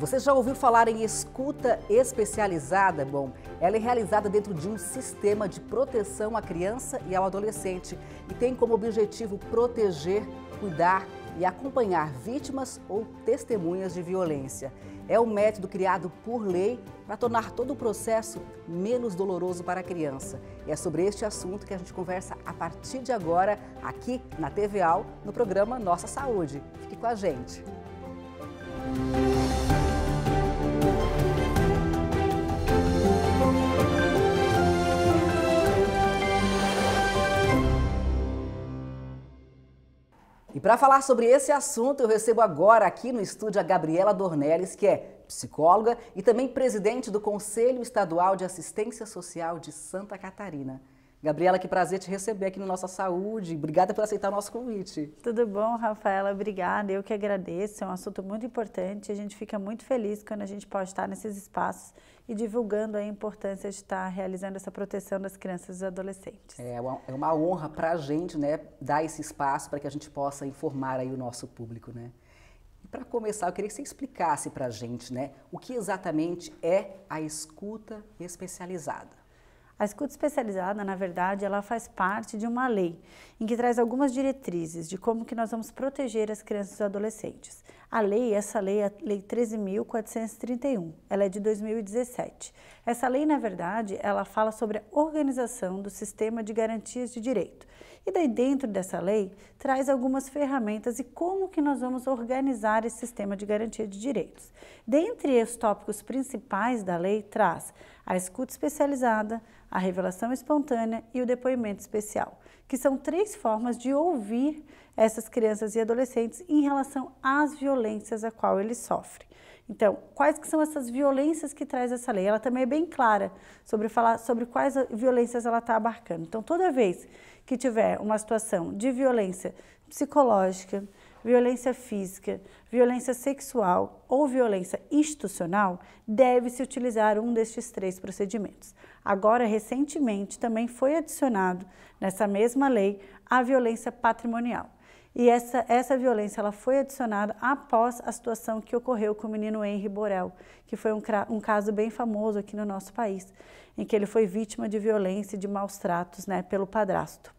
Você já ouviu falar em escuta especializada? Bom, ela é realizada dentro de um sistema de proteção à criança e ao adolescente e tem como objetivo proteger, cuidar e acompanhar vítimas ou testemunhas de violência. É um método criado por lei para tornar todo o processo menos doloroso para a criança. E é sobre este assunto que a gente conversa a partir de agora, aqui na TVAL, no programa Nossa Saúde. Fique com a gente. Música E para falar sobre esse assunto, eu recebo agora aqui no estúdio a Gabriela Dornelles, que é psicóloga e também presidente do Conselho Estadual de Assistência Social de Santa Catarina. Gabriela, que prazer te receber aqui no Nossa Saúde. Obrigada por aceitar o nosso convite. Tudo bom, Rafaela? Obrigada. Eu que agradeço. É um assunto muito importante. A gente fica muito feliz quando a gente pode estar nesses espaços e divulgando a importância de estar realizando essa proteção das crianças e adolescentes. É uma, é uma honra para a gente né, dar esse espaço para que a gente possa informar aí o nosso público. Né? E para começar, eu queria que você explicasse para a gente né, o que exatamente é a escuta especializada. A escuta especializada, na verdade, ela faz parte de uma lei em que traz algumas diretrizes de como que nós vamos proteger as crianças e os adolescentes. A lei, essa lei, a Lei 13.431, ela é de 2017. Essa lei, na verdade, ela fala sobre a organização do sistema de garantias de direito. E daí dentro dessa lei, traz algumas ferramentas e como que nós vamos organizar esse sistema de garantia de direitos. Dentre os tópicos principais da lei, traz a escuta especializada, a revelação espontânea e o depoimento especial, que são três formas de ouvir essas crianças e adolescentes em relação às violências a qual eles sofrem. Então, quais que são essas violências que traz essa lei? Ela também é bem clara sobre falar sobre quais violências ela está abarcando. Então, toda vez que tiver uma situação de violência psicológica, violência física, violência sexual ou violência institucional, deve-se utilizar um destes três procedimentos. Agora, recentemente, também foi adicionado nessa mesma lei a violência patrimonial. E essa, essa violência ela foi adicionada após a situação que ocorreu com o menino Henry Borel, que foi um, um caso bem famoso aqui no nosso país, em que ele foi vítima de violência e de maus tratos né, pelo padrasto.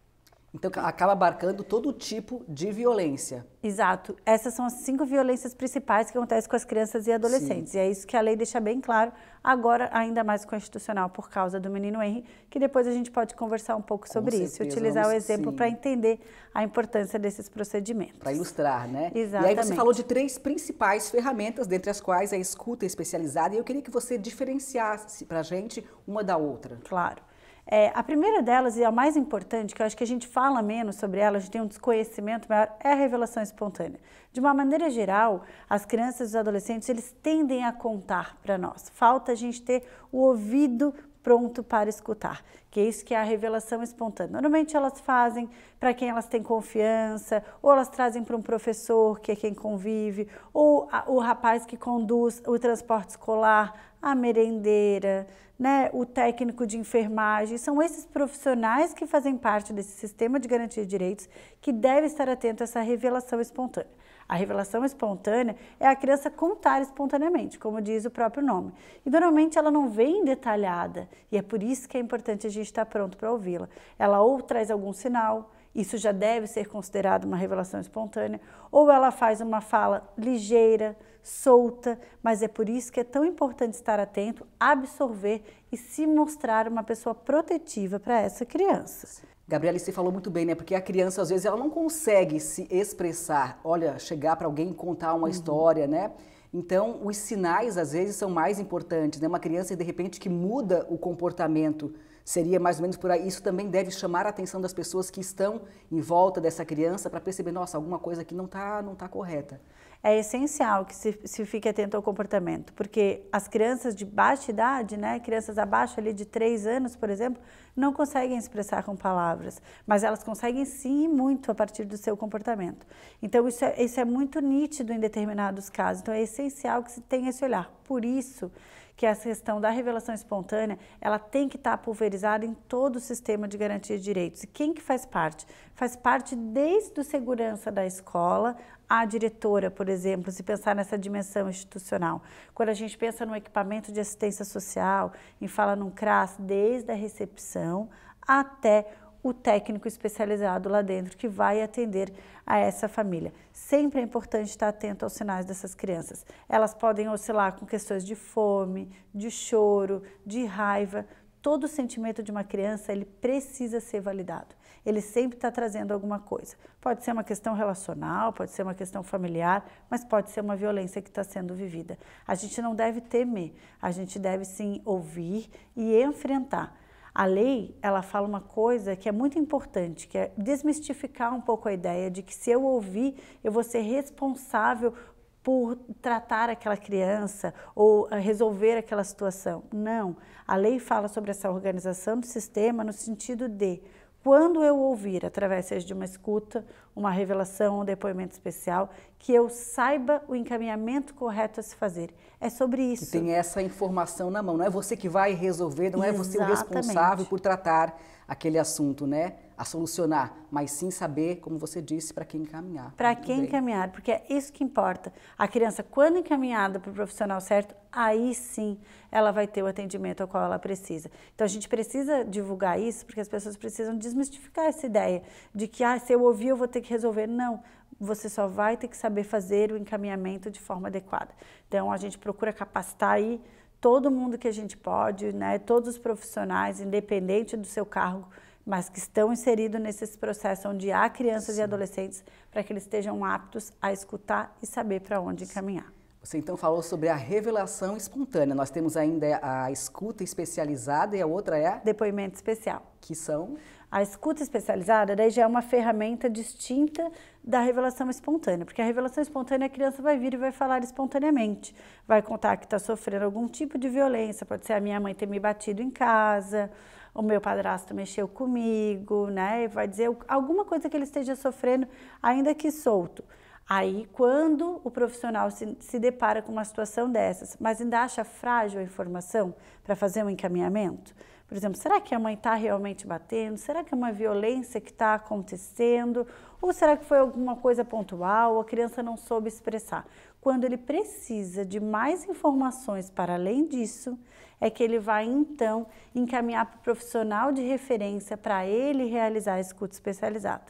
Então acaba abarcando todo tipo de violência. Exato. Essas são as cinco violências principais que acontecem com as crianças e adolescentes. Sim. E é isso que a lei deixa bem claro, agora ainda mais constitucional por causa do menino Henry, que depois a gente pode conversar um pouco com sobre certeza, isso, utilizar vamos, o exemplo para entender a importância desses procedimentos. Para ilustrar, né? Exatamente. E aí você falou de três principais ferramentas, dentre as quais a escuta especializada, e eu queria que você diferenciasse para a gente uma da outra. Claro. É, a primeira delas, e a mais importante, que eu acho que a gente fala menos sobre ela, a gente tem um desconhecimento maior, é a revelação espontânea. De uma maneira geral, as crianças e os adolescentes, eles tendem a contar para nós. Falta a gente ter o ouvido pronto para escutar, que é isso que é a revelação espontânea. Normalmente elas fazem para quem elas têm confiança, ou elas trazem para um professor, que é quem convive, ou a, o rapaz que conduz o transporte escolar, a merendeira, né, o técnico de enfermagem, são esses profissionais que fazem parte desse sistema de garantia de direitos que deve estar atento a essa revelação espontânea. A revelação espontânea é a criança contar espontaneamente, como diz o próprio nome. E normalmente ela não vem detalhada, e é por isso que é importante a gente estar pronto para ouvi-la. Ela ou traz algum sinal, isso já deve ser considerado uma revelação espontânea, ou ela faz uma fala ligeira, solta, mas é por isso que é tão importante estar atento, absorver e se mostrar uma pessoa protetiva para essa criança. Gabriela, você falou muito bem, né? Porque a criança, às vezes, ela não consegue se expressar, olha, chegar para alguém e contar uma uhum. história, né? Então, os sinais, às vezes, são mais importantes, né? Uma criança, de repente, que muda o comportamento Seria mais ou menos por aí. Isso também deve chamar a atenção das pessoas que estão em volta dessa criança para perceber, nossa, alguma coisa aqui não está não tá correta. É essencial que se, se fique atento ao comportamento, porque as crianças de baixa idade, né, crianças abaixo ali de 3 anos, por exemplo, não conseguem expressar com palavras, mas elas conseguem sim muito a partir do seu comportamento. Então isso é, isso é muito nítido em determinados casos, então é essencial que se tenha esse olhar. Por isso, que a questão da revelação espontânea, ela tem que estar tá pulverizada em todo o sistema de garantia de direitos. E quem que faz parte? Faz parte desde o segurança da escola, a diretora, por exemplo, se pensar nessa dimensão institucional. Quando a gente pensa no equipamento de assistência social e fala num CRAS desde a recepção até o técnico especializado lá dentro que vai atender a essa família. Sempre é importante estar atento aos sinais dessas crianças. Elas podem oscilar com questões de fome, de choro, de raiva. Todo sentimento de uma criança, ele precisa ser validado. Ele sempre está trazendo alguma coisa. Pode ser uma questão relacional, pode ser uma questão familiar, mas pode ser uma violência que está sendo vivida. A gente não deve temer, a gente deve sim ouvir e enfrentar a lei, ela fala uma coisa que é muito importante, que é desmistificar um pouco a ideia de que se eu ouvir, eu vou ser responsável por tratar aquela criança ou eh, resolver aquela situação. Não, a lei fala sobre essa organização do sistema no sentido de quando eu ouvir, através seja de uma escuta, uma revelação, um depoimento especial, que eu saiba o encaminhamento correto a se fazer. É sobre isso. Que tem essa informação na mão, não é você que vai resolver, não Exatamente. é você o responsável por tratar aquele assunto, né? a solucionar, mas sim saber, como você disse, para quem encaminhar. Para quem bem. encaminhar, porque é isso que importa. A criança, quando encaminhada para o profissional certo, aí sim ela vai ter o atendimento ao qual ela precisa. Então a gente precisa divulgar isso, porque as pessoas precisam desmistificar essa ideia de que ah, se eu ouvir eu vou ter que resolver. Não, você só vai ter que saber fazer o encaminhamento de forma adequada. Então a gente procura capacitar aí todo mundo que a gente pode, né? Todos os profissionais, independente do seu cargo mas que estão inseridos nesses processos onde há crianças Sim. e adolescentes para que eles estejam aptos a escutar e saber para onde encaminhar. Você então falou sobre a revelação espontânea. Nós temos ainda a escuta especializada e a outra é depoimento especial. Que são a escuta especializada daí já é uma ferramenta distinta da revelação espontânea, porque a revelação espontânea a criança vai vir e vai falar espontaneamente, vai contar que está sofrendo algum tipo de violência, pode ser a minha mãe ter me batido em casa, o meu padrasto mexeu comigo, né? Vai dizer alguma coisa que ele esteja sofrendo, ainda que solto. Aí, quando o profissional se, se depara com uma situação dessas, mas ainda acha frágil a informação para fazer um encaminhamento, por exemplo, será que a mãe está realmente batendo? Será que é uma violência que está acontecendo? Ou será que foi alguma coisa pontual? A criança não soube expressar. Quando ele precisa de mais informações para além disso, é que ele vai então encaminhar para o profissional de referência para ele realizar a escuta especializada.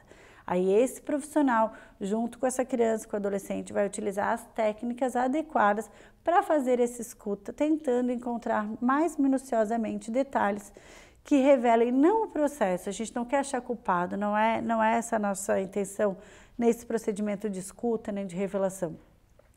Aí esse profissional, junto com essa criança, com o adolescente, vai utilizar as técnicas adequadas para fazer essa escuta, tentando encontrar mais minuciosamente detalhes que revelem não o processo. A gente não quer achar culpado, não é, não é essa a nossa intenção nesse procedimento de escuta nem de revelação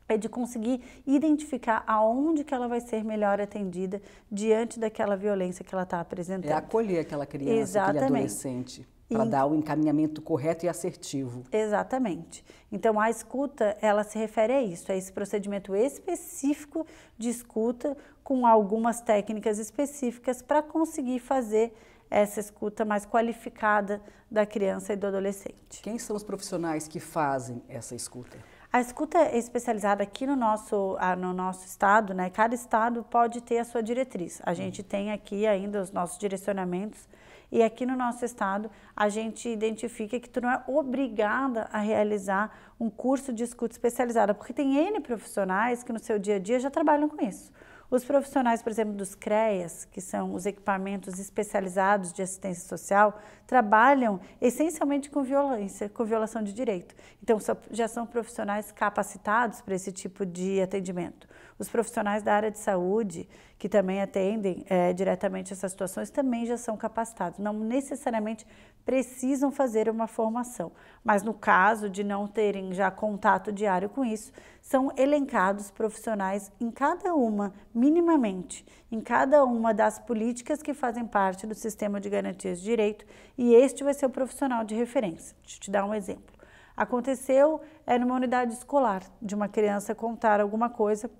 é de conseguir identificar aonde que ela vai ser melhor atendida diante daquela violência que ela está apresentando. É acolher aquela criança, Exatamente. aquele adolescente, para dar o encaminhamento correto e assertivo. Exatamente. Então, a escuta, ela se refere a isso, a esse procedimento específico de escuta com algumas técnicas específicas para conseguir fazer essa escuta mais qualificada da criança e do adolescente. Quem são os profissionais que fazem essa escuta? A escuta especializada aqui no nosso, ah, no nosso estado, né? Cada estado pode ter a sua diretriz. A uhum. gente tem aqui ainda os nossos direcionamentos e aqui no nosso estado a gente identifica que tu não é obrigada a realizar um curso de escuta especializada, porque tem N profissionais que no seu dia a dia já trabalham com isso. Os profissionais, por exemplo, dos CREAS, que são os equipamentos especializados de assistência social, trabalham essencialmente com violência, com violação de direito. Então, já são profissionais capacitados para esse tipo de atendimento. Os profissionais da área de saúde, que também atendem é, diretamente essas situações, também já são capacitados. Não necessariamente precisam fazer uma formação, mas no caso de não terem já contato diário com isso, são elencados profissionais em cada uma, minimamente, em cada uma das políticas que fazem parte do sistema de garantias de direito, e este vai ser o profissional de referência. Deixa eu te dar um exemplo. Aconteceu é numa unidade escolar de uma criança contar alguma coisa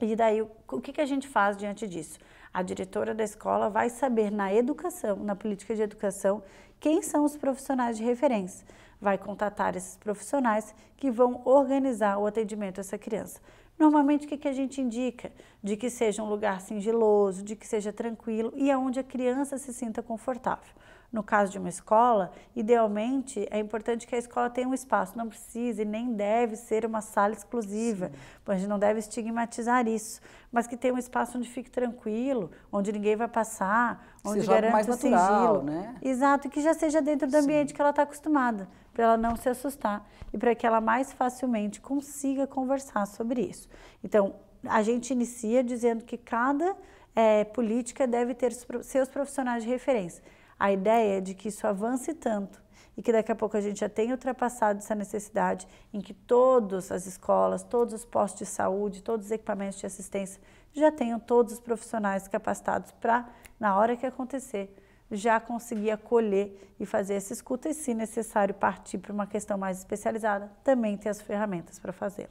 e daí, o que, que a gente faz diante disso? A diretora da escola vai saber na educação, na política de educação, quem são os profissionais de referência. Vai contatar esses profissionais que vão organizar o atendimento a essa criança. Normalmente, o que, que a gente indica? De que seja um lugar singeloso, de que seja tranquilo e aonde a criança se sinta confortável no caso de uma escola, idealmente é importante que a escola tenha um espaço, não precisa e nem deve ser uma sala exclusiva, pois a gente não deve estigmatizar isso, mas que tenha um espaço onde fique tranquilo, onde ninguém vai passar, onde Se garante mais natural, sigilo. Né? Exato, e que já seja dentro do Sim. ambiente que ela está acostumada, para ela não se assustar e para que ela mais facilmente consiga conversar sobre isso. Então, a gente inicia dizendo que cada é, política deve ter seus profissionais de referência a ideia é de que isso avance tanto e que daqui a pouco a gente já tenha ultrapassado essa necessidade em que todas as escolas, todos os postos de saúde, todos os equipamentos de assistência já tenham todos os profissionais capacitados para, na hora que acontecer, já conseguir acolher e fazer essa escuta e, se necessário, partir para uma questão mais especializada, também ter as ferramentas para fazê-lo.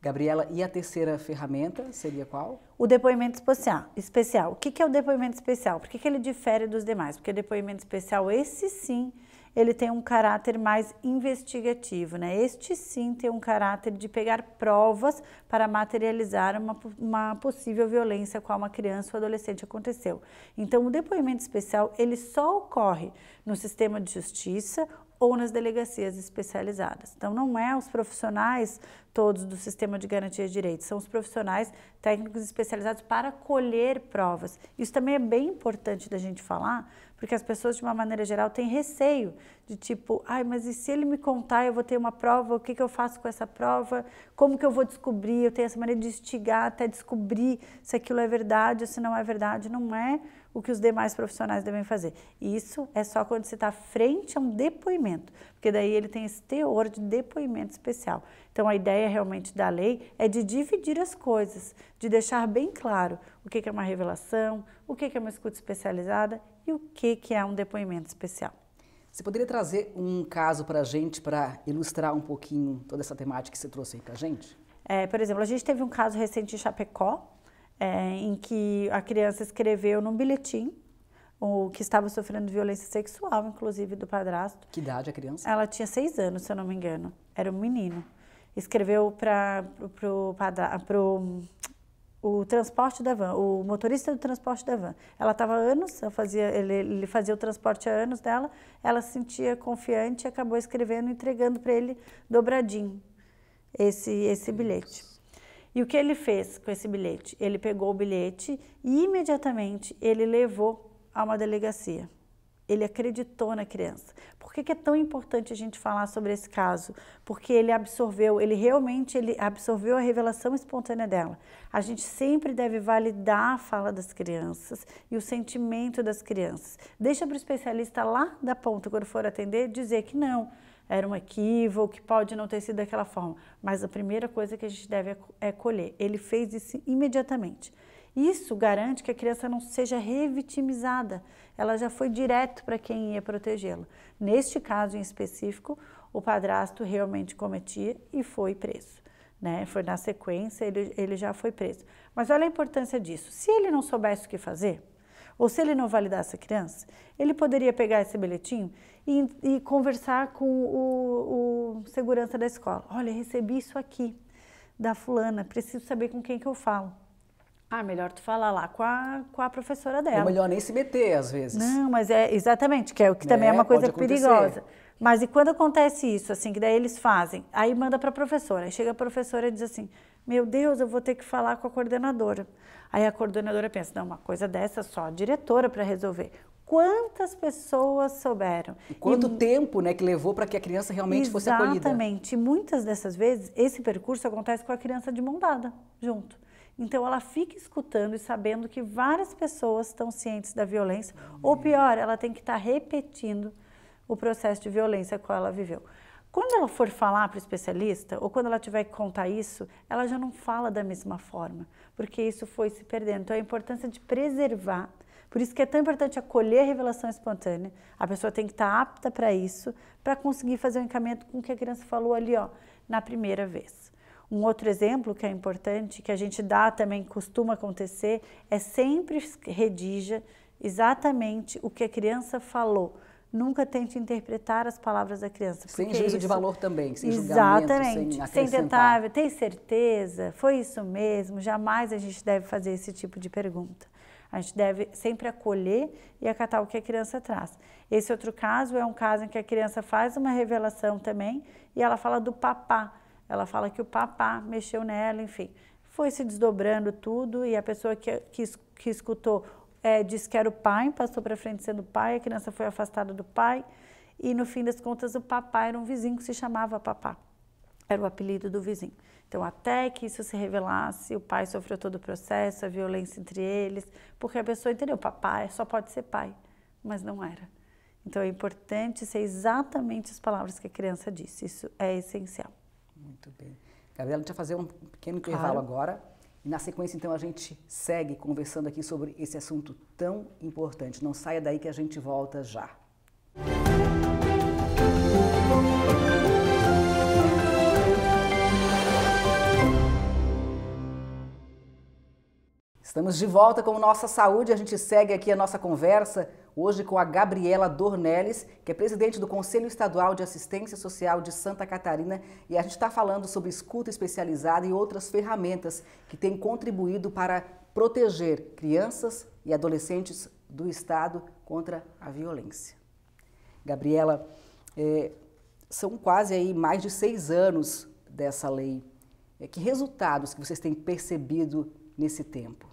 Gabriela, e a terceira ferramenta seria qual? O depoimento especial. especial. O que, é o depoimento especial? Por que, ele difere dos demais? Porque o depoimento especial, esse sim, ele tem um caráter mais investigativo, né? Este sim tem um caráter de pegar provas para materializar uma, uma possível violência com uma criança ou adolescente aconteceu. Então, o depoimento especial ele só ocorre no sistema de justiça ou nas delegacias especializadas. Então, não é os profissionais todos do sistema de garantia de direitos, são os profissionais técnicos especializados para colher provas. Isso também é bem importante da gente falar, porque as pessoas, de uma maneira geral, têm receio de tipo, ai, mas e se ele me contar, eu vou ter uma prova, o que, que eu faço com essa prova, como que eu vou descobrir? Eu tenho essa maneira de instigar até descobrir se aquilo é verdade ou se não é verdade. Não é o que os demais profissionais devem fazer. Isso é só quando você está frente a um depoimento, porque daí ele tem esse teor de depoimento especial. Então, a ideia realmente da lei é de dividir as coisas, de deixar bem claro o que é uma revelação, o que é uma escuta especializada e o que é um depoimento especial. Você poderia trazer um caso para a gente para ilustrar um pouquinho toda essa temática que você trouxe aí para a gente? É, por exemplo, a gente teve um caso recente em Chapecó, é, em que a criança escreveu num bilhetim o que estava sofrendo violência sexual, inclusive do padrasto. Que idade a criança? Ela tinha seis anos, se eu não me engano. Era um menino. Escreveu para pro, pro, o transporte da van, o motorista do transporte da van. Ela estava anos, fazia, ele, ele, fazia o transporte há anos dela, ela se sentia confiante e acabou escrevendo, entregando para ele dobradinho esse, esse bilhete. E o que ele fez com esse bilhete? Ele pegou o bilhete e imediatamente ele levou a uma delegacia. Ele acreditou na criança. Por que, que é tão importante a gente falar sobre esse caso? Porque ele absorveu, ele realmente ele absorveu a revelação espontânea dela. A gente sempre deve validar a fala das crianças e o sentimento das crianças. Deixa para o especialista lá da ponta, quando for atender, dizer que não, era um equívoco, que pode não ter sido daquela forma. Mas a primeira coisa que a gente deve é, é colher. Ele fez isso imediatamente. Isso garante que a criança não seja revitimizada. Ela já foi direto para quem ia protegê-la. Neste caso em específico, o padrasto realmente cometia e foi preso. Né? Foi na sequência, ele, ele já foi preso. Mas olha a importância disso. Se ele não soubesse o que fazer, ou se ele não validasse a criança, ele poderia pegar esse bilhetinho e, e conversar com o, o segurança da escola. Olha, recebi isso aqui da fulana, preciso saber com quem que eu falo. Ah, melhor tu falar lá com a, com a professora é dela. Ou melhor nem se meter, às vezes. Não, mas é exatamente, que é o que também é, é uma coisa perigosa. Mas e quando acontece isso, assim, que daí eles fazem? Aí manda para a professora. Aí chega a professora e diz assim: Meu Deus, eu vou ter que falar com a coordenadora. Aí a coordenadora pensa: Não, uma coisa dessa só a diretora para resolver quantas pessoas souberam. E quanto e, tempo né, que levou para que a criança realmente fosse acolhida. Exatamente. Muitas dessas vezes, esse percurso acontece com a criança de mão dada, junto. Então, ela fica escutando e sabendo que várias pessoas estão cientes da violência, ou uhum. pior, ela tem que estar tá repetindo o processo de violência que ela viveu. Quando ela for falar para o especialista, ou quando ela tiver que contar isso, ela já não fala da mesma forma, porque isso foi se perdendo. Então, a importância de preservar por isso que é tão importante acolher a revelação espontânea. A pessoa tem que estar apta para isso, para conseguir fazer o um encaminhamento com o que a criança falou ali, ó, na primeira vez. Um outro exemplo que é importante, que a gente dá também, costuma acontecer, é sempre redija exatamente o que a criança falou. Nunca tente interpretar as palavras da criança. Sem juízo isso... de valor também, sem Exatamente. Sem, sem tentar, tem certeza? Foi isso mesmo? Jamais a gente deve fazer esse tipo de pergunta. A gente deve sempre acolher e acatar o que a criança traz. Esse outro caso é um caso em que a criança faz uma revelação também e ela fala do papá. Ela fala que o papá mexeu nela, enfim. Foi se desdobrando tudo e a pessoa que, que, que escutou é, disse que era o pai, passou para frente sendo pai, a criança foi afastada do pai e no fim das contas o papá era um vizinho que se chamava papá. Era o apelido do vizinho. Então, até que isso se revelasse, o pai sofreu todo o processo, a violência entre eles, porque a pessoa entendeu, papai só pode ser pai, mas não era. Então, é importante ser exatamente as palavras que a criança disse, isso é essencial. Muito bem. Gabriela, gente vai fazer um pequeno intervalo claro. agora. E na sequência, então, a gente segue conversando aqui sobre esse assunto tão importante. Não saia daí que a gente volta já. Música Estamos de volta com Nossa Saúde. A gente segue aqui a nossa conversa hoje com a Gabriela Dornelles, que é presidente do Conselho Estadual de Assistência Social de Santa Catarina. E a gente está falando sobre escuta especializada e outras ferramentas que têm contribuído para proteger crianças e adolescentes do Estado contra a violência. Gabriela, é, são quase aí mais de seis anos dessa lei. É, que resultados que vocês têm percebido nesse tempo?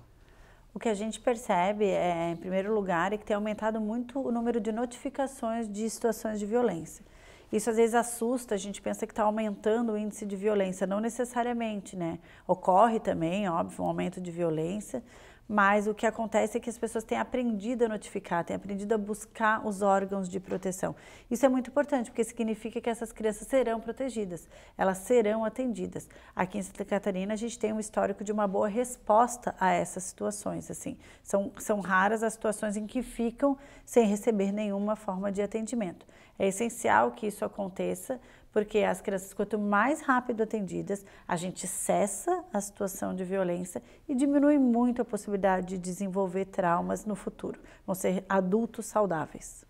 O que a gente percebe, é, em primeiro lugar, é que tem aumentado muito o número de notificações de situações de violência. Isso às vezes assusta, a gente pensa que está aumentando o índice de violência, não necessariamente, né? Ocorre também, óbvio, um aumento de violência, mas o que acontece é que as pessoas têm aprendido a notificar, têm aprendido a buscar os órgãos de proteção. Isso é muito importante, porque significa que essas crianças serão protegidas, elas serão atendidas. Aqui em Santa Catarina, a gente tem um histórico de uma boa resposta a essas situações. Assim, são, são raras as situações em que ficam sem receber nenhuma forma de atendimento. É essencial que isso aconteça, porque as crianças, quanto mais rápido atendidas, a gente cessa a situação de violência e diminui muito a possibilidade de desenvolver traumas no futuro. Vão ser adultos saudáveis.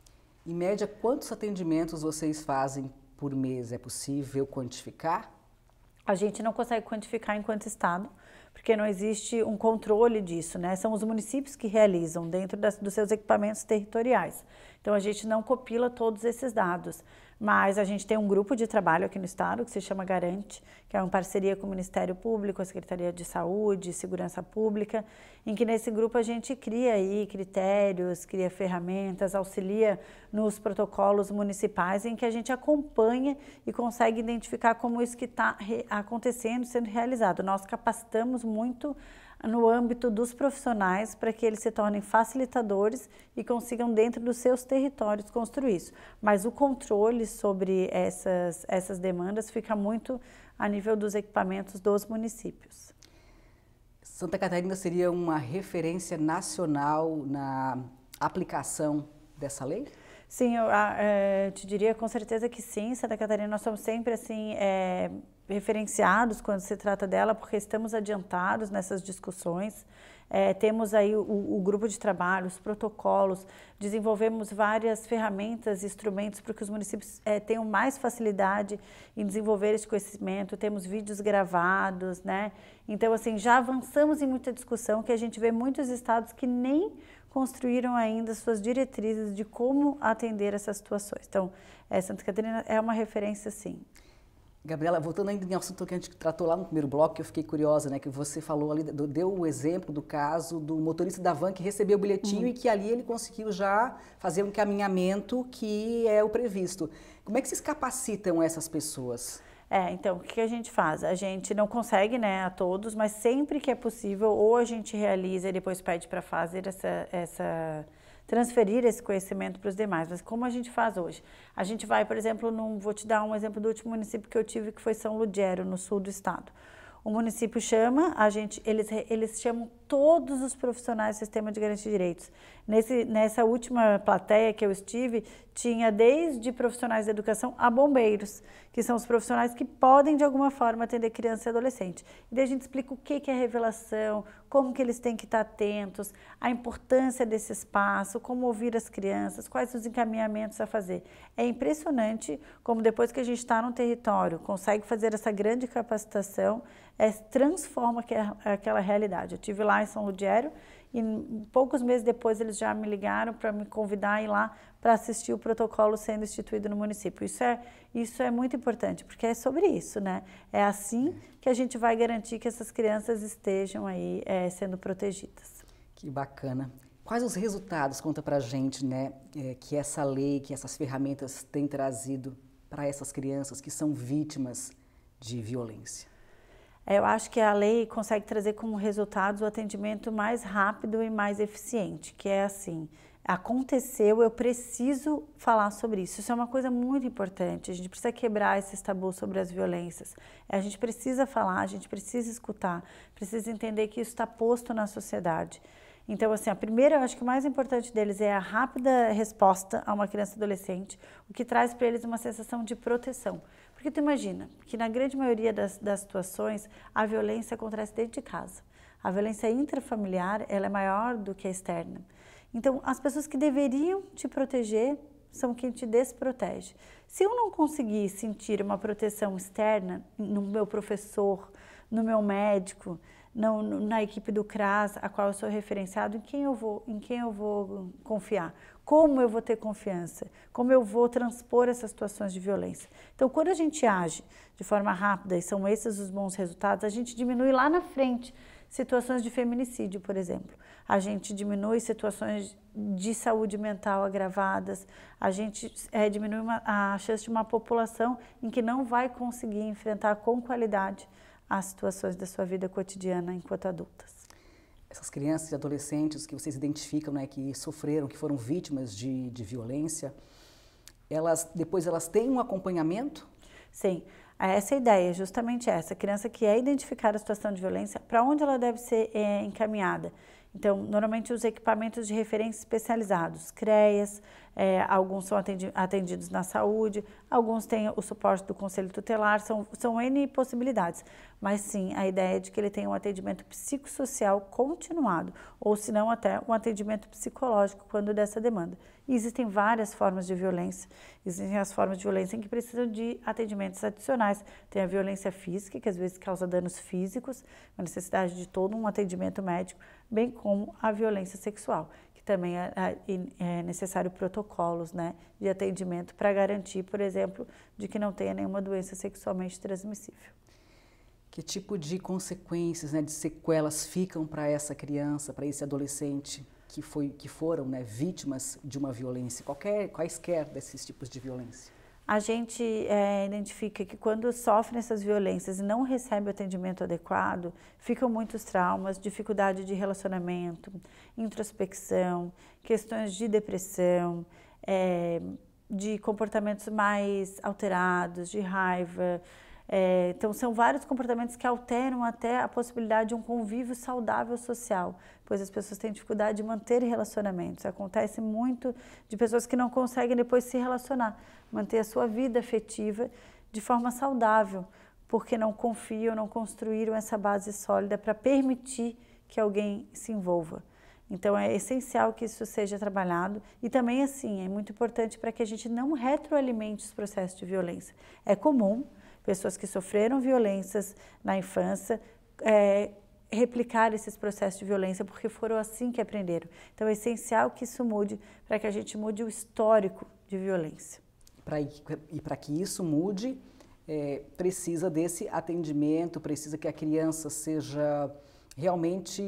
Em média, quantos atendimentos vocês fazem por mês? É possível quantificar? A gente não consegue quantificar enquanto Estado, porque não existe um controle disso, né? São os municípios que realizam dentro das, dos seus equipamentos territoriais. Então a gente não copila todos esses dados mas a gente tem um grupo de trabalho aqui no Estado que se chama Garante, que é uma parceria com o Ministério Público, a Secretaria de Saúde, Segurança Pública, em que nesse grupo a gente cria aí critérios, cria ferramentas, auxilia nos protocolos municipais em que a gente acompanha e consegue identificar como isso que está acontecendo, sendo realizado. Nós capacitamos muito no âmbito dos profissionais para que eles se tornem facilitadores e consigam dentro dos seus territórios construir isso. Mas o controle sobre essas, essas demandas fica muito a nível dos equipamentos dos municípios. Santa Catarina seria uma referência nacional na aplicação dessa lei? Sim, eu a, ah, é, eh, te diria com certeza que sim, Santa Catarina. Nós somos sempre assim é, referenciados quando se trata dela, porque estamos adiantados nessas discussões. É, temos aí o, o, grupo de trabalho, os protocolos, desenvolvemos várias ferramentas, instrumentos para que os municípios é, tenham mais facilidade em desenvolver esse conhecimento, temos vídeos gravados, né? Então, assim, já avançamos em muita discussão que a gente vê muitos estados que nem construíram ainda suas diretrizes de como atender essas situações. Então, é, Santa Catarina é uma referência, sim. Gabriela, voltando ainda em um assunto que a gente tratou lá no primeiro bloco, que eu fiquei curiosa, né? Que você falou ali, deu o exemplo do caso do motorista da van que recebeu o bilhetinho uhum. e que ali ele conseguiu já fazer um encaminhamento que é o previsto. Como é que vocês capacitam essas pessoas? É, então, o que a gente faz? A gente não consegue, né, a todos, mas sempre que é possível, ou a gente realiza e depois pede para fazer essa, essa, transferir esse conhecimento para os demais. Mas como a gente faz hoje? A gente vai, por exemplo, num, vou te dar um exemplo do último município que eu tive, que foi São Ludgero, no sul do estado. O município chama, a gente, eles, eles chamam todos os profissionais do sistema de garantia de direitos. Nesse, nessa última plateia que eu estive, tinha desde profissionais de educação a bombeiros, que são os profissionais que podem, de alguma forma, atender criança e adolescente. E daí a gente explica o que é revelação, como que eles têm que estar atentos, a importância desse espaço, como ouvir as crianças, quais os encaminhamentos a fazer. É impressionante como depois que a gente está no território, consegue fazer essa grande capacitação, é, transforma aquela realidade. Eu tive lá são Rogério. E poucos meses depois eles já me ligaram para me convidar a ir lá para assistir o protocolo sendo instituído no município. Isso é, isso é muito importante, porque é sobre isso, né? É assim que a gente vai garantir que essas crianças estejam aí é, sendo protegidas. Que bacana. Quais os resultados, conta para gente, né, é, que essa lei, que essas ferramentas têm trazido para essas crianças que são vítimas de violência? eu acho que a lei consegue trazer como resultados o atendimento mais rápido e mais eficiente, que é assim, aconteceu, eu preciso falar sobre isso. Isso é uma coisa muito importante. A gente precisa quebrar esses tabus sobre as violências. A gente precisa falar, a gente precisa escutar, precisa entender que isso está posto na sociedade. Então, assim, a primeira, eu acho que o mais importante deles é a rápida resposta a uma criança adolescente, o que traz para eles uma sensação de proteção. Porque tu imagina que na grande maioria das, das situações a violência acontece dentro de casa. A violência intrafamiliar ela é maior do que a externa. Então, as pessoas que deveriam te proteger são quem te desprotege. Se eu não conseguir sentir uma proteção externa no meu professor, no meu médico, na equipe do CRAS, a qual eu sou referenciado, em quem eu vou, em quem eu vou confiar? Como eu vou ter confiança? Como eu vou transpor essas situações de violência? Então, quando a gente age de forma rápida e são esses os bons resultados, a gente diminui lá na frente situações de feminicídio, por exemplo. A gente diminui situações de saúde mental agravadas, a gente é, diminui uma, a chance de uma população em que não vai conseguir enfrentar com qualidade as situações da sua vida cotidiana enquanto adultas essas crianças e adolescentes que vocês identificam, né, que sofreram, que foram vítimas de, de violência, elas depois elas têm um acompanhamento? Sim, ah, essa é a ideia, justamente essa. A criança que é identificada a situação de violência, para onde ela deve ser é, encaminhada? Então, normalmente os equipamentos de referência especializados, CREAS, é, alguns são atendi atendidos na saúde, alguns têm o suporte do conselho tutelar, são, são N possibilidades. Mas sim, a ideia é de que ele tenha um atendimento psicossocial continuado, ou se não até um atendimento psicológico quando dessa demanda. E existem várias formas de violência, existem as formas de violência em que precisam de atendimentos adicionais. Tem a violência física, que às vezes causa danos físicos, a necessidade de todo um atendimento médico bem como a violência sexual, que também é, é, é necessário protocolos né, de atendimento para garantir, por exemplo, de que não tenha nenhuma doença sexualmente transmissível. Que tipo de consequências, né, de sequelas ficam para essa criança, para esse adolescente? que, foi, que foram né, vítimas de uma violência, qualquer, quaisquer desses tipos de violência? a gente é, identifica que quando sofrem essas violências e não recebem o atendimento adequado, ficam muitos traumas, dificuldade de relacionamento, introspecção, questões de depressão, é, de comportamentos mais alterados, de raiva, é, então, são vários comportamentos que alteram até a possibilidade de um convívio saudável social, pois as pessoas têm dificuldade de manter relacionamentos. Acontece muito de pessoas que não conseguem depois se relacionar, manter a sua vida afetiva de forma saudável, porque não confiam, não construíram essa base sólida para permitir que alguém se envolva. Então é essencial que isso seja trabalhado e também assim é muito importante para que a gente não retroalimente os processos de violência. É comum, pessoas que sofreram violências na infância, é, replicar esses processos de violência, porque foram assim que aprenderam. Então, é essencial que isso mude, para que a gente mude o histórico de violência. Pra, e para que isso mude, é, precisa desse atendimento, precisa que a criança seja realmente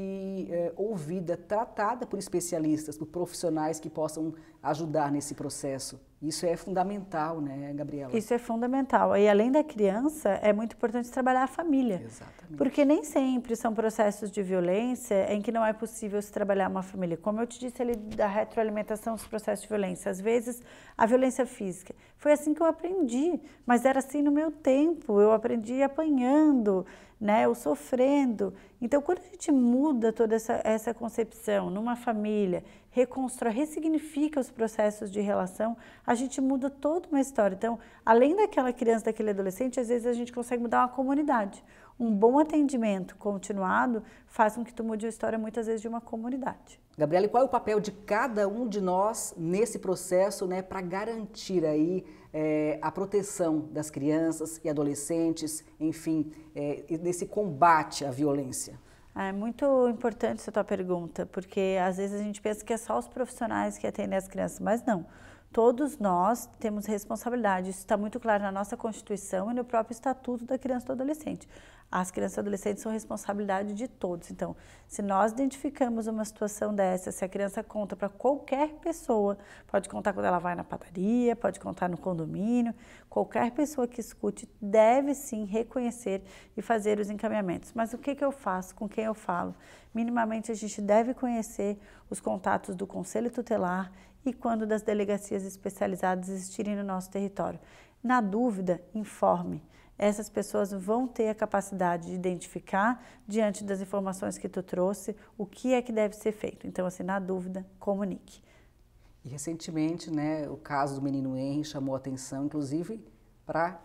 é, ouvida, tratada por especialistas, por profissionais que possam ajudar nesse processo. Isso é fundamental, né, Gabriela? Isso é fundamental. E além da criança, é muito importante trabalhar a família. Exatamente. Porque nem sempre são processos de violência em que não é possível se trabalhar uma família. Como eu te disse ali da retroalimentação dos processos de violência, às vezes a violência física. Foi assim que eu aprendi, mas era assim no meu tempo. Eu aprendi apanhando, né, ou sofrendo. Então, quando a gente muda toda essa, essa concepção numa família, reconstrói, ressignifica os processos de relação, a gente muda toda uma história. Então, além daquela criança, daquele adolescente, às vezes a gente consegue mudar uma comunidade. Um bom atendimento continuado faz com que tu mude a história muitas vezes de uma comunidade. Gabriela, e qual é o papel de cada um de nós nesse processo, né, para garantir aí é, a proteção das crianças e adolescentes, enfim, é, nesse combate à violência? Ah, é muito importante essa tua pergunta, porque às vezes a gente pensa que é só os profissionais que atendem as crianças, mas não todos nós temos responsabilidade. Isso está muito claro na nossa Constituição e no próprio Estatuto da Criança e do Adolescente. As crianças e adolescentes são responsabilidade de todos. Então, se nós identificamos uma situação dessa, se a criança conta para qualquer pessoa, pode contar quando ela vai na padaria, pode contar no condomínio, qualquer pessoa que escute deve sim reconhecer e fazer os encaminhamentos. Mas o que, que eu faço? Com quem eu falo? Minimamente a gente deve conhecer os contatos do conselho tutelar e quando das delegacias especializadas existirem no nosso território. Na dúvida, informe. Essas pessoas vão ter a capacidade de identificar, diante das informações que tu trouxe, o que é que deve ser feito. Então, assim, na dúvida, comunique. E recentemente, né, o caso do menino Henry chamou atenção, inclusive, para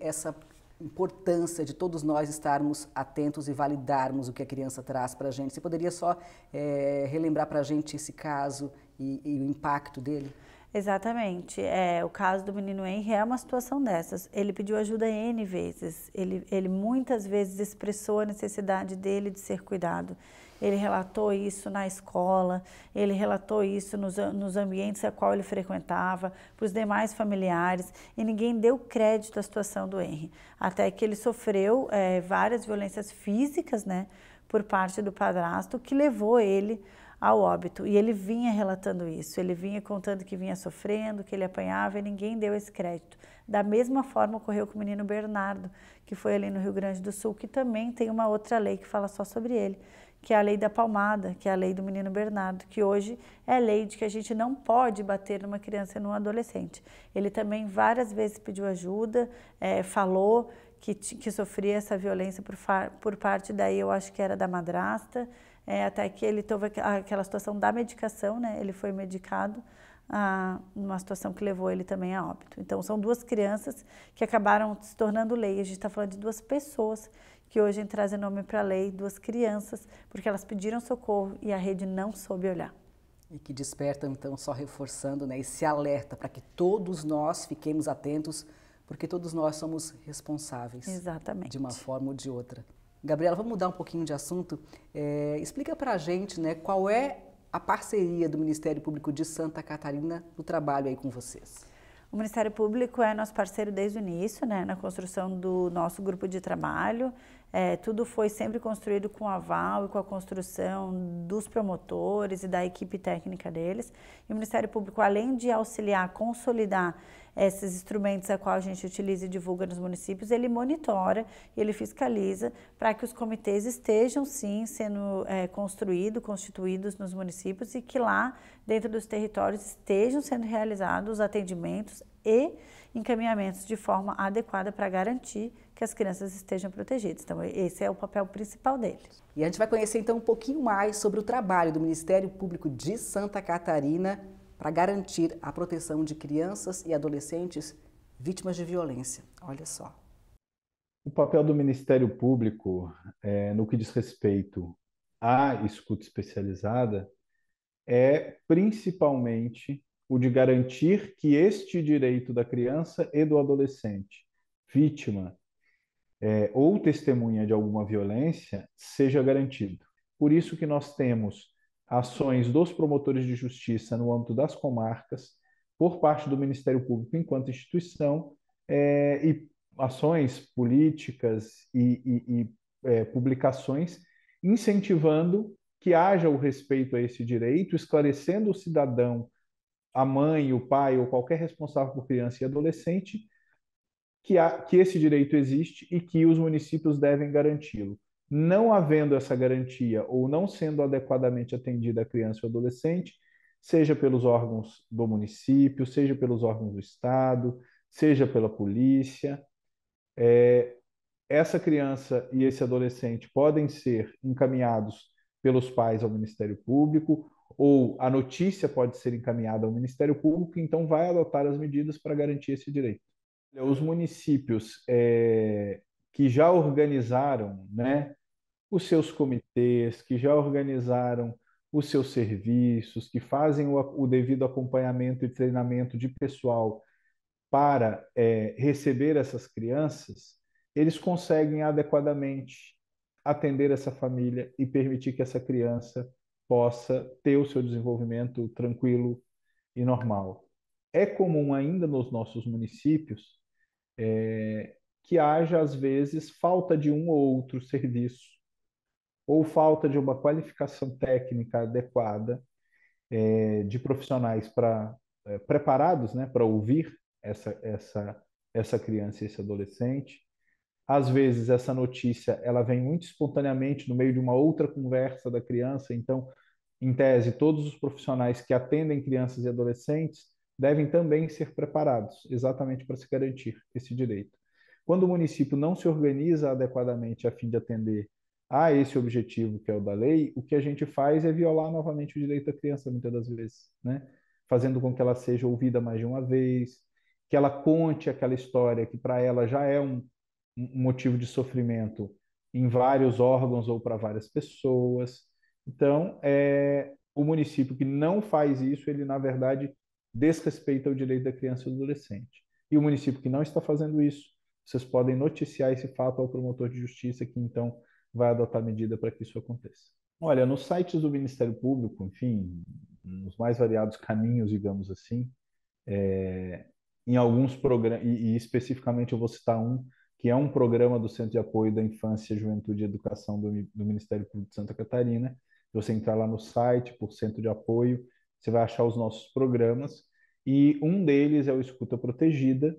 essa importância de todos nós estarmos atentos e validarmos o que a criança traz para a gente. Você poderia só é, relembrar para a gente esse caso e, e o impacto dele? Exatamente. É, o caso do menino Henry é uma situação dessas. Ele pediu ajuda N vezes. Ele, ele muitas vezes expressou a necessidade dele de ser cuidado. Ele relatou isso na escola, ele relatou isso nos, nos ambientes a qual ele frequentava, para os demais familiares, e ninguém deu crédito à situação do Henry. Até que ele sofreu é, várias violências físicas, né, por parte do padrasto, que levou ele ao óbito. E ele vinha relatando isso, ele vinha contando que vinha sofrendo, que ele apanhava e ninguém deu esse crédito. Da mesma forma ocorreu com o menino Bernardo, que foi ali no Rio Grande do Sul, que também tem uma outra lei que fala só sobre ele, que é a lei da palmada, que é a lei do menino Bernardo, que hoje é lei de que a gente não pode bater numa criança e num adolescente. Ele também várias vezes pediu ajuda, é, falou que, que sofria essa violência por, por parte, daí eu acho que era da madrasta, é, até que ele teve aquela situação da medicação, né? Ele foi medicado numa situação que levou ele também a óbito. Então, são duas crianças que acabaram se tornando lei. A gente está falando de duas pessoas que hoje trazem nome para a lei, duas crianças, porque elas pediram socorro e a rede não soube olhar. E que despertam, então, só reforçando né, esse alerta para que todos nós fiquemos atentos, porque todos nós somos responsáveis. Exatamente. De uma forma ou de outra. Gabriela, vamos mudar um pouquinho de assunto. É, explica para a gente né, qual é a parceria do Ministério Público de Santa Catarina no trabalho aí com vocês. O Ministério Público é nosso parceiro desde o início, né, na construção do nosso grupo de trabalho. É, tudo foi sempre construído com aval e com a construção dos promotores e da equipe técnica deles. E o Ministério Público, além de auxiliar, consolidar esses instrumentos a qual a gente utiliza e divulga nos municípios, ele monitora, ele fiscaliza para que os comitês estejam sim sendo é, construídos, constituídos nos municípios e que lá dentro dos territórios estejam sendo realizados os atendimentos e encaminhamentos de forma adequada para garantir que as crianças estejam protegidas. Então, esse é o papel principal dele. E a gente vai conhecer então um pouquinho mais sobre o trabalho do Ministério Público de Santa Catarina para garantir a proteção de crianças e adolescentes vítimas de violência. Olha só. O papel do Ministério Público é, no que diz respeito à escuta especializada é principalmente o de garantir que este direito da criança e do adolescente, vítima é, ou testemunha de alguma violência, seja garantido. Por isso que nós temos ações dos promotores de justiça no âmbito das comarcas, por parte do Ministério Público enquanto instituição, é, e ações políticas e, e, e é, publicações incentivando que haja o respeito a esse direito, esclarecendo o cidadão, a mãe, o pai ou qualquer responsável por criança e adolescente, que, há, que esse direito existe e que os municípios devem garanti-lo não havendo essa garantia ou não sendo adequadamente atendida a criança ou adolescente, seja pelos órgãos do município, seja pelos órgãos do Estado, seja pela polícia. É, essa criança e esse adolescente podem ser encaminhados pelos pais ao Ministério Público ou a notícia pode ser encaminhada ao Ministério Público, então vai adotar as medidas para garantir esse direito. Os municípios é, que já organizaram né, os seus comitês, que já organizaram os seus serviços, que fazem o, o devido acompanhamento e treinamento de pessoal para é, receber essas crianças, eles conseguem adequadamente atender essa família e permitir que essa criança possa ter o seu desenvolvimento tranquilo e normal. É comum ainda nos nossos municípios é, que haja, às vezes, falta de um ou outro serviço ou falta de uma qualificação técnica adequada é, de profissionais para é, preparados né, para ouvir essa, essa, essa criança e esse adolescente. Às vezes essa notícia ela vem muito espontaneamente no meio de uma outra conversa da criança, então em tese todos os profissionais que atendem crianças e adolescentes devem também ser preparados, exatamente para se garantir esse direito. Quando o município não se organiza adequadamente a fim de atender a esse objetivo que é o da lei, o que a gente faz é violar novamente o direito da criança, muitas das vezes, né? Fazendo com que ela seja ouvida mais de uma vez, que ela conte aquela história que para ela já é um, um motivo de sofrimento em vários órgãos ou para várias pessoas. Então, é, o município que não faz isso, ele, na verdade, desrespeita o direito da criança e do adolescente. E o município que não está fazendo isso, vocês podem noticiar esse fato ao promotor de justiça, que então vai adotar medida para que isso aconteça. Olha, nos sites do Ministério Público, enfim, nos mais variados caminhos, digamos assim, é, em alguns programas, e, e especificamente eu vou citar um, que é um programa do Centro de Apoio da Infância, Juventude e Educação do, do Ministério Público de Santa Catarina. você entrar lá no site, por Centro de Apoio, você vai achar os nossos programas, e um deles é o Escuta Protegida,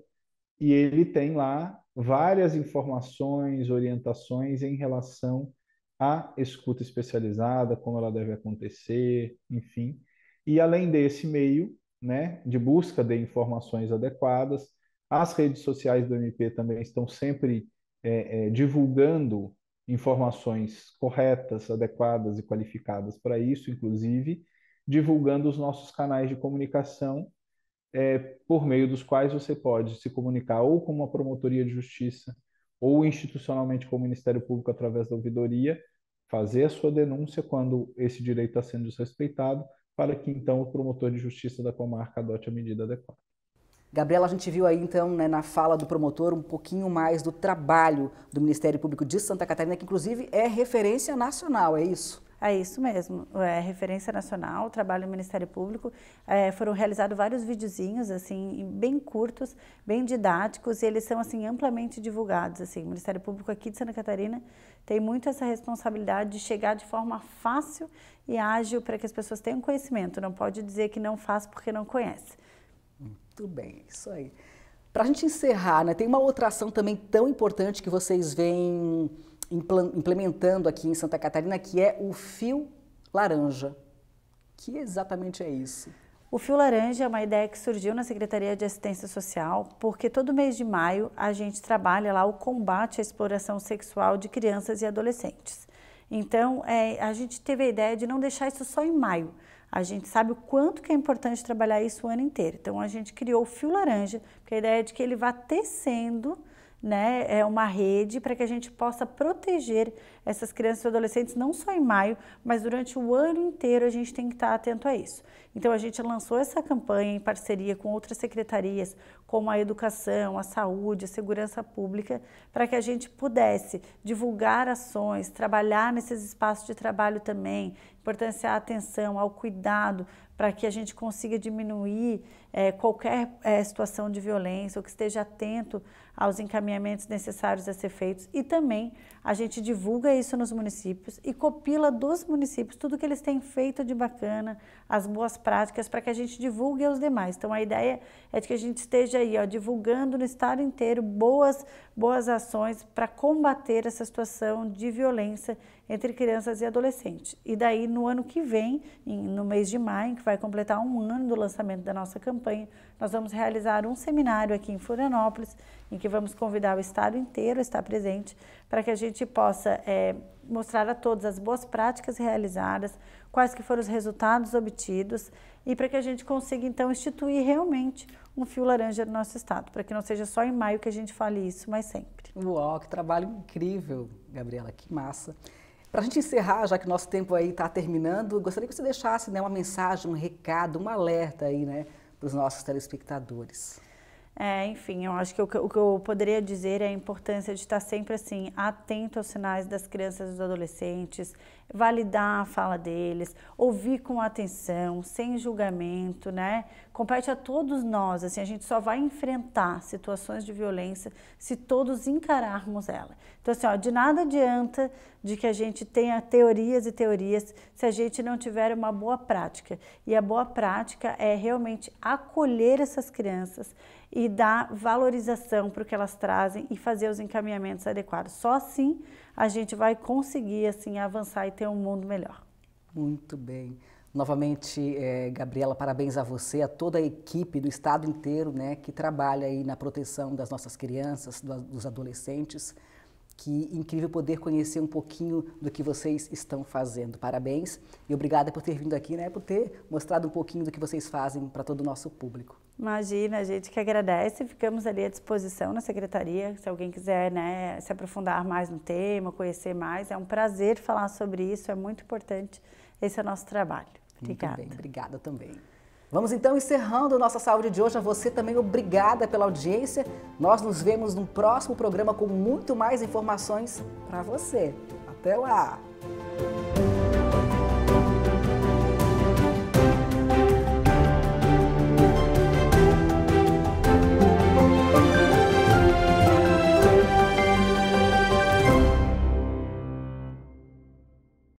e ele tem lá várias informações, orientações em relação à escuta especializada, como ela deve acontecer, enfim. E além desse meio, né, de busca de informações adequadas, as redes sociais do MP também estão sempre é, é, divulgando informações corretas, adequadas e qualificadas para isso, inclusive divulgando os nossos canais de comunicação é, por meio dos quais você pode se comunicar ou com uma promotoria de justiça ou institucionalmente com o Ministério Público através da ouvidoria, fazer a sua denúncia quando esse direito está sendo desrespeitado, para que então o promotor de justiça da comarca adote a medida adequada. Gabriela, a gente viu aí então né, na fala do promotor um pouquinho mais do trabalho do Ministério Público de Santa Catarina, que inclusive é referência nacional, é isso? É isso mesmo, é, referência nacional, trabalho no Ministério Público. É, foram realizados vários videozinhos, assim, bem curtos, bem didáticos, e eles são, assim, amplamente divulgados, assim. O Ministério Público aqui de Santa Catarina tem muito essa responsabilidade de chegar de forma fácil e ágil para que as pessoas tenham conhecimento. Não pode dizer que não faz porque não conhece. Muito bem, é isso aí. Para a gente encerrar, né, tem uma outra ação também tão importante que vocês veem... Vêm implementando aqui em Santa Catarina, que é o fio laranja. Que exatamente é isso? O Fio Laranja é uma ideia que surgiu na Secretaria de Assistência Social, porque todo mês de maio a gente trabalha lá o combate à exploração sexual de crianças e adolescentes. Então, é, a gente teve a ideia de não deixar isso só em maio. A gente sabe o quanto que é importante trabalhar isso o ano inteiro. Então, a gente criou o Fio Laranja, porque a ideia é de que ele vá tecendo né, é uma rede para que a gente possa proteger essas crianças e adolescentes não só em maio, mas durante o ano inteiro a gente tem que estar atento a isso. Então a gente lançou essa campanha em parceria com outras secretarias, como a educação, a saúde, a segurança pública, para que a gente pudesse divulgar ações, trabalhar nesses espaços de trabalho também, importância à atenção, ao cuidado, para que a gente consiga diminuir é, qualquer é, situação de violência ou que esteja atento aos encaminhamentos necessários a ser feitos. E também a gente divulga isso nos municípios e copila dos municípios tudo que eles têm feito de bacana, as boas práticas, para que a gente divulgue aos demais. Então a ideia é de que a gente esteja aí, ó, divulgando no estado inteiro boas, boas ações para combater essa situação de violência entre crianças e adolescentes. E daí, no ano que vem, no mês de maio, que vai completar um ano do lançamento da nossa campanha, nós vamos realizar um seminário aqui em Florianópolis, em que vamos convidar o Estado inteiro a estar presente, para que a gente possa é, mostrar a todos as boas práticas realizadas, quais que foram os resultados obtidos, e para que a gente consiga, então, instituir realmente um fio laranja no nosso estado, para que não seja só em maio que a gente fale isso, mas sempre. Uau, que trabalho incrível, Gabriela, que massa. Para a gente encerrar, já que nosso tempo aí está terminando, gostaria que você deixasse né, uma mensagem, um recado, um alerta aí, né, para os nossos telespectadores. É, enfim, eu acho que o, o, que eu poderia dizer é a importância de estar sempre assim, atento aos sinais das crianças e dos adolescentes, validar a fala deles, ouvir com atenção, sem julgamento, né? Compete a todos nós, assim, a gente só vai enfrentar situações de violência se todos encararmos ela. Então, assim, ó, de nada adianta de que a gente tenha teorias e teorias se a gente não tiver uma boa prática. E a boa prática é realmente acolher essas crianças, e dar valorização para o que elas trazem e fazer os encaminhamentos adequados. Só assim a gente vai conseguir assim avançar e ter um mundo melhor. Muito bem. Novamente, eh, Gabriela, parabéns a você, a toda a equipe do estado inteiro, né, que trabalha aí na proteção das nossas crianças, do, dos adolescentes. Que incrível poder conhecer um pouquinho do que vocês estão fazendo. Parabéns e obrigada por ter vindo aqui, né, por ter mostrado um pouquinho do que vocês fazem para todo o nosso público. Imagina, a gente que agradece, ficamos ali à disposição na secretaria, se alguém quiser né, se aprofundar mais no tema, conhecer mais, é um prazer falar sobre isso, é muito importante, esse é o nosso trabalho. Obrigada. Bem, obrigada também. Vamos então encerrando nossa saúde de hoje. A você também obrigada pela audiência. Nós nos vemos no próximo programa com muito mais informações para você. Até lá.